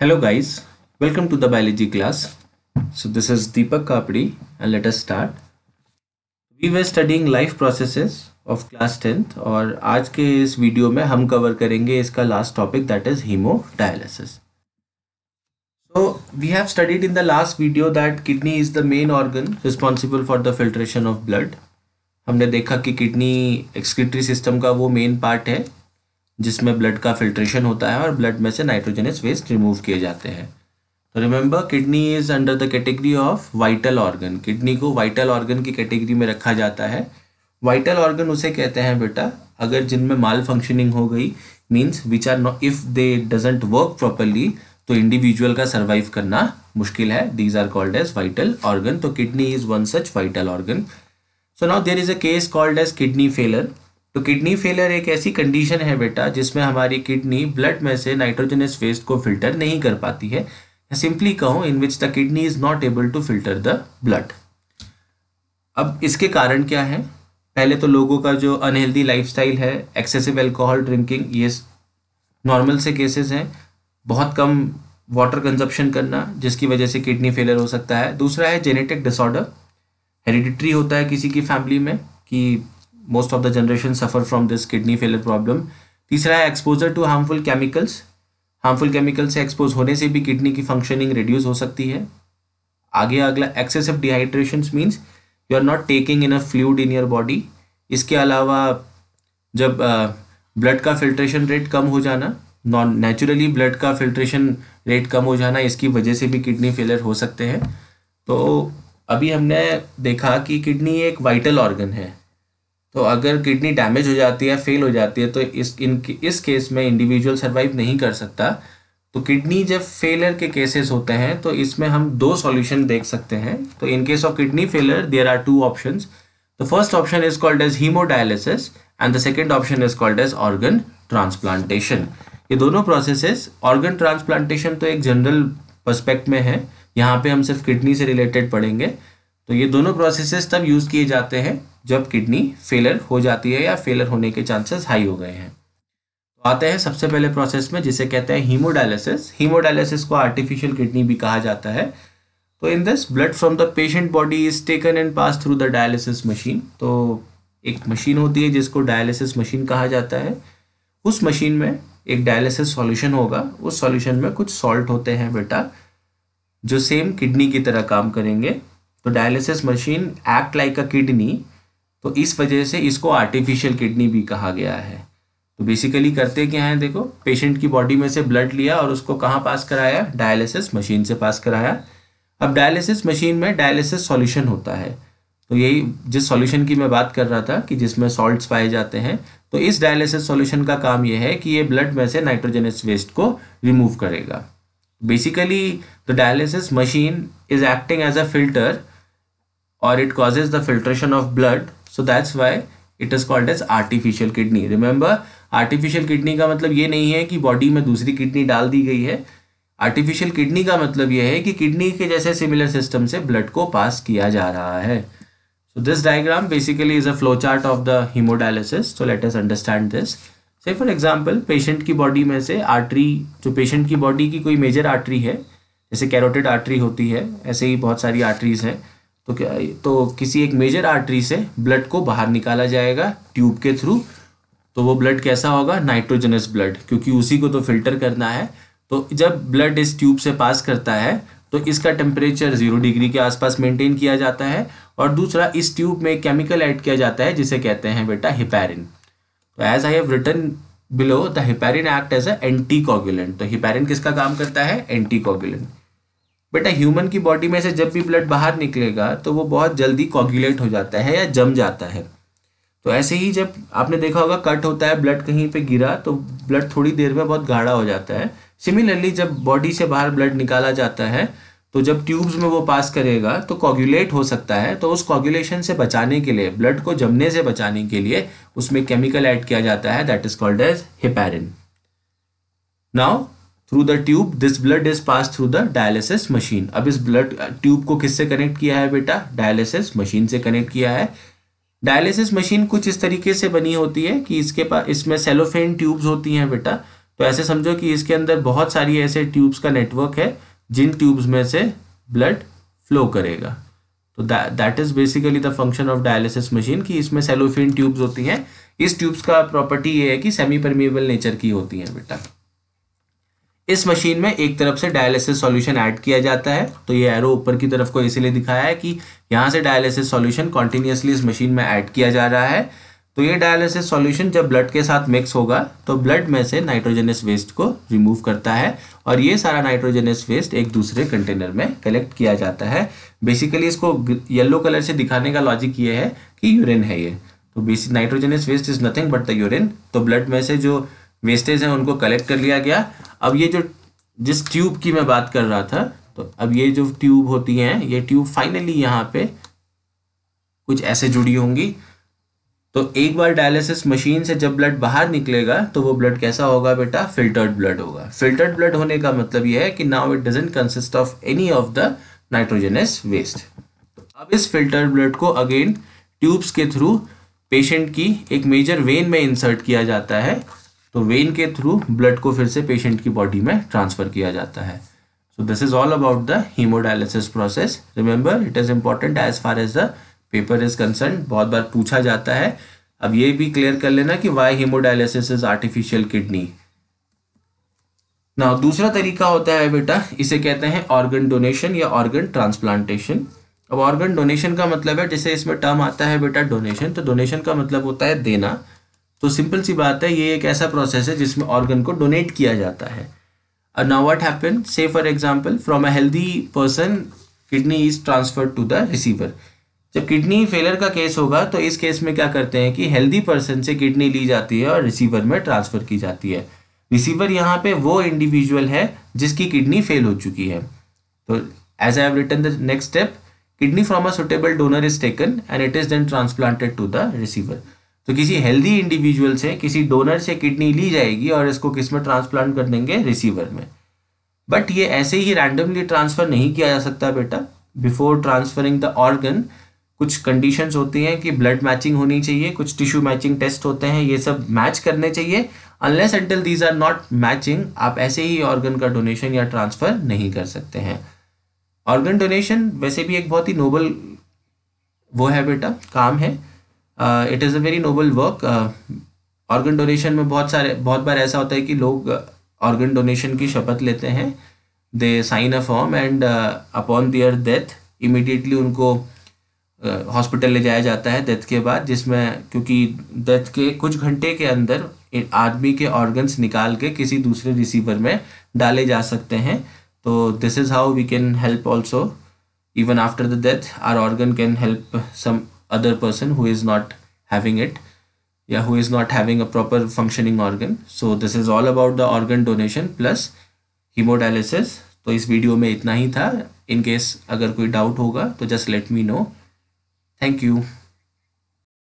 Hello guys, welcome to the biology class. So this is Deepak Kapdi and let us start. We were studying life processes of class 10th और आज के इस video में हम cover करेंगे इसका last topic that is haemodialysis So we have studied in the last video that kidney is the main organ responsible for the filtration of blood. हमने देखा कि किडनी एक्सक्रीटरी सिस्टम का वो मेन पार्ट है जिसमें blood का filtration होता है और ब्लड में से नाइट्रोजनस वेस्ट रिमूव किए जाते हैं तो remember kidney is under the category of vital organ kidney को वाइटल ऑर्गन की कैटेगरी में रखा जाता है वाइटल ऑर्गन उसे कहते हैं बेटा अगर जिनमें माल फंक्शनिंग हो गई means which are not if they doesn't work properly तो इंडिविजुअल का सर्वाइव करना मुश्किल है these are called as vital organ तो kidney is one such vital organ so now there is a case called as kidney failure तो kidney failure एक ऐसी condition है बेटा जिसमें हमारी किडनी ब्लड में से नाइट्रोजनस वेस्ट को फिल्टर नहीं कर पाती है सिंपली कहूँ in which the kidney is not able to filter the blood अब इसके कारण क्या है पहले तो लोगों का जो अनहेल्दी लाइफ है एक्सेसिव एल्कोहल ड्रिंकिंग ये नॉर्मल से केसेस हैं बहुत कम वाटर कंजप्शन करना जिसकी वजह से किडनी फेलियर हो सकता है दूसरा है जेनेटिक डिसऑर्डर हेरिडिट्री होता है किसी की फैमिली में कि most of the generation suffer from this kidney failure problem तीसरा है exposure to harmful chemicals harmful chemicals से एक्सपोज होने से भी किडनी की फंक्शनिंग रिड्यूस हो सकती है आगे अगला excessive dehydration means you are not taking in a fluid in your body इसके अलावा जब ब्लड का फिल्ट्रेशन रेट कम हो जाना नॉन नेचुरली ब्लड का फिल्ट्रेशन रेट कम हो जाना इसकी वजह से भी किडनी फेलियर हो सकते हैं तो अभी हमने देखा कि किडनी एक वाइटल ऑर्गन है तो अगर किडनी डैमेज हो जाती है फेल हो जाती है तो इस इन इस केस में इंडिविजुअल सर्वाइव नहीं कर सकता तो किडनी जब फेलर के केसेस होते हैं तो इसमें हम दो सॉल्यूशन देख सकते हैं तो in case of kidney failure there are two options the first option is called as haemodialysis and the second option is called as organ transplantation ये दोनों प्रोसेसेस ऑर्गन ट्रांसप्लांटेशन तो एक जनरल पर्स्पेक्ट में है यहाँ पे हम सिर्फ किडनी से रिलेटेड पढ़ेंगे तो ये दोनों प्रोसेसेस तब यूज़ किए जाते हैं जब किडनी फेलर हो जाती है या फेलर होने के चांसेस हाई हो गए हैं तो आते हैं सबसे पहले प्रोसेस में जिसे कहते हैं हीमोडायलिसिस हीमोडायलिसिस को आर्टिफिशियल किडनी भी कहा जाता है तो in this blood from the patient body is taken and pass through the dialysis machine तो एक मशीन होती है जिसको डायलिसिस मशीन कहा जाता है उस मशीन में एक डायलिसिस सॉल्यूशन होगा उस सॉल्यूशन में कुछ सॉल्ट होते हैं बेटा जो सेम किडनी की तरह काम करेंगे तो dialysis machine act like a kidney तो इस वजह से इसको आर्टिफिशियल किडनी भी कहा गया है तो बेसिकली करते क्या है देखो पेशेंट की बॉडी में से ब्लड लिया और उसको कहाँ पास कराया डायलिसिस मशीन से पास कराया अब डायलिसिस मशीन में डायलिसिस सॉल्यूशन होता है तो यही जिस सॉल्यूशन की मैं बात कर रहा था कि जिसमें सॉल्ट्स पाए जाते हैं तो इस डायलिसिस सॉल्यूशन का काम यह है कि ये ब्लड में से नाइट्रोजनस वेस्ट को रिमूव करेगा basically the dialysis machine is acting as a filter or it causes the filtration of blood so that's why it is called as artificial kidney remember artificial kidney का मतलब ये नहीं है कि body में दूसरी किडनी डाल दी गई है आर्टिफिशियल किडनी का मतलब यह है कि किडनी के जैसे सिमिलर सिस्टम से ब्लड को पास किया जा रहा है so this diagram basically is a flow chart of the haemodialysis so let's understand this say for example patient की बॉडी में से आर्टरी जो पेशेंट की बॉडी की कोई मेजर आर्टरी है जैसे कैरोटेड आर्टरी होती है ऐसे ही बहुत सारी आर्टरीज हैं तो क्या तो किसी एक मेजर आर्टरी से ब्लड को बाहर निकाला जाएगा ट्यूब के थ्रू तो वो ब्लड कैसा होगा नाइट्रोजनस ब्लड क्योंकि उसी को तो फिल्टर करना है तो जब ब्लड इस ट्यूब से पास करता है तो इसका टेम्परेचर जीरो डिग्री के आसपास मेंटेन किया जाता है और दूसरा इस ट्यूब में केमिकल ऐड किया जाता है जिसे कहते हैं बेटा हिपैरिन तो as I have written below the heparin act as a anti तो हिपैरिन किसका काम करता है एंटी बेटा ह्यूमन की बॉडी में से जब भी ब्लड बाहर निकलेगा तो वो बहुत जल्दी कॉगुलेट हो जाता है या जम जाता है तो ऐसे ही जब आपने देखा होगा कट होता है ब्लड कहीं पे गिरा तो ब्लड थोड़ी देर में बहुत गाढ़ा हो जाता है सिमिलरली जब बॉडी से बाहर ब्लड निकाला जाता है तो जब ट्यूब्स में वो पास करेगा तो कॉगुलेट हो सकता है तो उस कॉगुलेशन से बचाने के लिए ब्लड को जमने से बचाने के लिए उसमें केमिकल ऐड किया जाता है that is called as heparin now through the tube this blood is pass through the dialysis machine अब इस ब्लड ट्यूब को किससे कनेक्ट किया है बेटा डायलिसिस मशीन से कनेक्ट किया है डायलिसिस मशीन कुछ इस तरीके से बनी होती है कि इसके पास इसमें सेलोफेन ट्यूब्स होती हैं बेटा तो ऐसे समझो कि इसके अंदर बहुत सारी ऐसे ट्यूब्स का नेटवर्क है जिन ट्यूब्स में से ब्लड फ्लो करेगा तो that is basically the function of dialysis machine कि इसमें सेलोफेन ट्यूब्स होती हैं इस ट्यूब्स का प्रॉपर्टी ये है कि सेमी परमिएबल नेचर की होती हैं बेटा इस मशीन में एक तरफ से डायलिसिस सॉल्यूशन ऐड किया जाता है तो ये एरो ऊपर की तरफ को इसीलिए दिखाया है कि यहाँ से डायलिसिस सॉल्यूशन कॉन्टिन्यूसली इस मशीन में ऐड किया जा रहा है तो ये डायलिसिस सॉल्यूशन जब ब्लड के साथ मिक्स होगा तो ब्लड में से नाइट्रोजनस वेस्ट को रिमूव करता है और ये सारा नाइट्रोजनस वेस्ट एक दूसरे कंटेनर में कलेक्ट किया जाता है बेसिकली इसको येलो कलर से दिखाने का लॉजिक ये है कि यूरिन है ये तो basic nitrogenous waste is nothing but the urine तो ब्लड में से जो वेस्टेज हैं उनको कलेक्ट कर लिया गया अब ये जो जिस ट्यूब की मैं बात कर रहा था तो अब ये जो ट्यूब होती हैं ये ट्यूब फाइनली यहाँ पे कुछ ऐसे जुड़ी होंगी तो एक बार डायलिसिस मशीन से जब ब्लड बाहर निकलेगा तो वो ब्लड कैसा होगा बेटा फिल्टर्ड ब्लड होगा फिल्टर्ड ब्लड होने का मतलब ये है कि now it doesn't consist of any of the nitrogenous waste अब इस फिल्टर्ड ब्लड को अगेन ट्यूब्स के थ्रू पेशेंट की एक मेजर वेन में इंसर्ट किया जाता है तो वेन के थ्रू ब्लड को फिर से पेशेंट की बॉडी में ट्रांसफर किया जाता है so this is all about the haemodialysis process remember it is important as far as the paper is concern बहुत बार पूछा जाता है अब ये भी क्लियर कर लेना कि why haemodialysis is artificial kidney ना दूसरा तरीका होता है बेटा इसे कहते हैं ऑर्गन डोनेशन या ऑर्गन ट्रांसप्लांटेशन अब ऑर्गन डोनेशन का मतलब है जैसे इसमें टर्म आता है बेटा डोनेशन तो डोनेशन का मतलब होता है देना तो सिंपल सी बात है ये एक ऐसा प्रोसेस है जिसमें ऑर्गन को डोनेट किया जाता है now what happen say for example from a healthy person kidney is transfer to the receiver जब किडनी फेलर का केस होगा तो इस केस में क्या करते हैं कि हेल्दी पर्सन से किडनी ली जाती है और रिसीवर में ट्रांसफ़र की जाती है रिसीवर यहाँ पे वो इंडिविजुअल है जिसकी किडनी फेल हो चुकी है तो as I have return the next step kidney from a suitable donor is taken and it is then transplanted to the receiver तो किसी हेल्दी इंडिविजुअल से किसी डोनर से किडनी ली जाएगी और इसको किस में ट्रांसप्लांट कर देंगे रिसीवर में बट ये ऐसे ही रैंडमली ट्रांसफ़र नहीं किया जा सकता बेटा बिफोर ट्रांसफरिंग द ऑर्गन कुछ कंडीशंस होती हैं कि ब्लड मैचिंग होनी चाहिए कुछ टिश्यू मैचिंग टेस्ट होते हैं ये सब मैच करने चाहिए unless until these are not matching आप ऐसे ही ऑर्गन का डोनेशन या ट्रांसफ़र नहीं कर सकते हैं ऑर्गन डोनेशन वैसे भी एक बहुत ही नोबल वो है बेटा काम है it is a very noble work organ donation में बहुत सारे बहुत बार ऐसा होता है कि लोग ऑर्गन uh, डोनेशन की शपथ लेते हैं they sign a form and upon their death immediately उनको हॉस्पिटल uh, ले जाया जाता है डेथ के बाद जिसमें क्योंकि डेथ के कुछ घंटे के अंदर आदमी के ऑर्गन्स निकाल के किसी दूसरे रिसीवर में डाले जा सकते हैं तो this is how we can help also even after the death our organ can help some other person who is not having it yeah who is not having a proper functioning organ so this is all about the organ donation plus hemodialysis तो इस video में इतना ही था in case अगर कोई doubt होगा तो just let me know thank you